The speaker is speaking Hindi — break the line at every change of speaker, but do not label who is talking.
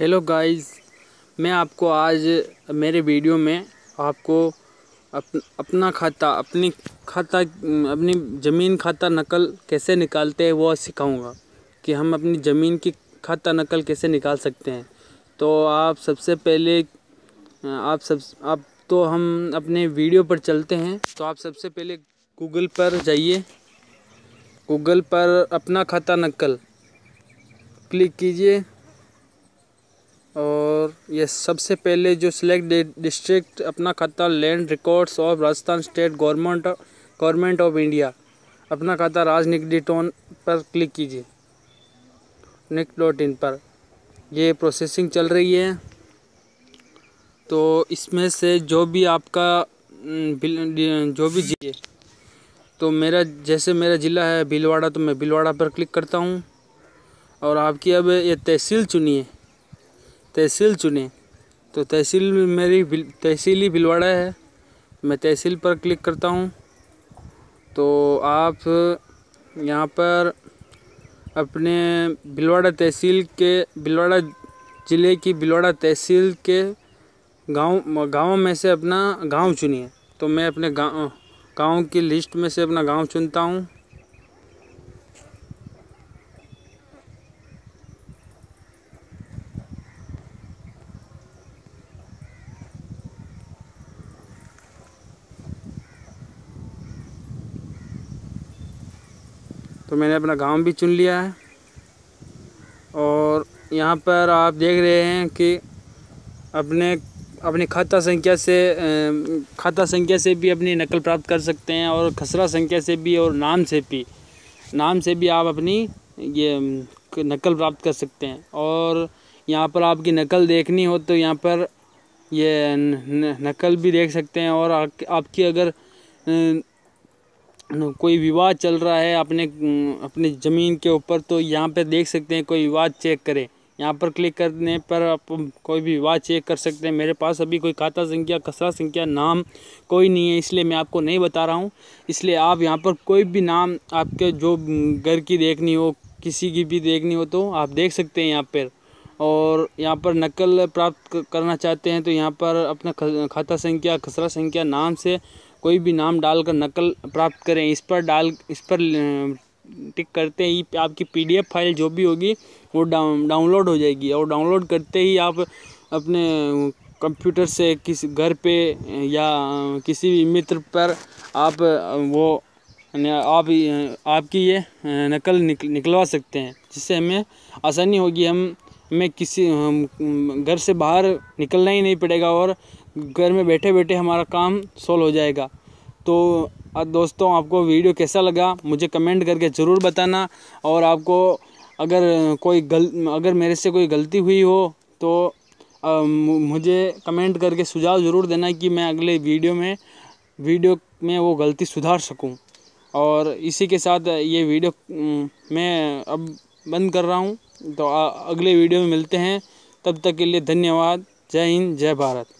हेलो गाइस मैं आपको आज मेरे वीडियो में आपको अप, अपना खाता अपनी खाता अपनी ज़मीन खाता नकल कैसे निकालते हैं वो सिखाऊंगा कि हम अपनी ज़मीन की खाता नकल कैसे निकाल सकते हैं तो आप सबसे पहले आप सब आप तो हम अपने वीडियो पर चलते हैं तो आप सबसे पहले गूगल पर जाइए गूगल पर अपना खाता नकल क्लिक कीजिए और ये सबसे पहले जो select district Apna Khata land records of Rajasthan state government government of India Apna Khata राजनिक डिटोन पर क्लिक कीजिए निक डॉट इन पर ये प्रोसेसिंग चल रही है तो इसमें से जो भी आपका जो भी जिले तो मेरा जैसे मेरा ज़िला है भीलवाड़ा तो मैं भीलवाड़ा पर क्लिक करता हूँ और आपकी अब ये तहसील चुनी है तहसील चुने तो तहसील मेरी तहसील ही भिलवाड़ा है मैं तहसील पर क्लिक करता हूँ तो आप यहाँ पर अपने भिलवाड़ा तहसील के भिलवाड़ा ज़िले की भिलवाड़ा तहसील के गांव गाँव में से अपना गांव चुनिए तो मैं अपने गांव गांव की लिस्ट में से अपना गांव चुनता हूँ तो मैंने अपना गांव भी चुन लिया है और यहाँ पर आप देख रहे हैं कि अपने अपनी खाता संख्या से खाता संख्या से भी अपनी नकल प्राप्त कर सकते हैं और खसरा संख्या से भी और नाम से भी नाम से भी आप अपनी ये नकल प्राप्त कर सकते हैं और यहाँ पर आपकी नकल देखनी हो तो यहाँ पर ये नकल भी देख सकते हैं और आपकी अगर कोई विवाद चल रहा है अपने अपने ज़मीन के ऊपर तो यहाँ पे देख सकते हैं कोई विवाद चेक करें यहाँ पर क्लिक करने पर आप कोई भी विवाद चेक कर सकते हैं मेरे पास अभी कोई खाता संख्या खसरा संख्या नाम कोई नहीं है इसलिए मैं आपको नहीं बता रहा हूँ इसलिए आप यहाँ पर कोई भी नाम आपके जो घर की देखनी हो किसी की भी देखनी हो तो आप देख सकते हैं यहाँ पर और यहाँ पर नकल प्राप्त करना चाहते हैं तो यहाँ पर अपना खाता संख्या खसरा संख्या नाम से कोई भी नाम डालकर नकल प्राप्त करें इस पर डाल इस पर टिक करते ही आपकी पीडीएफ फाइल जो भी होगी वो डाउन डाउनलोड हो जाएगी और डाउनलोड करते ही आप अपने कंप्यूटर से किस घर पे या किसी भी मित्र पर आप वो आप आपकी ये नकल निक, निकलवा सकते हैं जिससे हमें आसानी होगी हम हमें किसी हम घर से बाहर निकलना ही नहीं पड़ेगा और घर में बैठे बैठे हमारा काम सोल्व हो जाएगा तो दोस्तों आपको वीडियो कैसा लगा मुझे कमेंट करके ज़रूर बताना और आपको अगर कोई गल अगर मेरे से कोई गलती हुई हो तो आ, मुझे कमेंट करके सुझाव ज़रूर देना कि मैं अगले वीडियो में वीडियो में वो गलती सुधार सकूं और इसी के साथ ये वीडियो मैं अब बंद कर रहा हूं तो आ, अगले वीडियो में मिलते हैं तब तक के लिए धन्यवाद जय हिंद जय भारत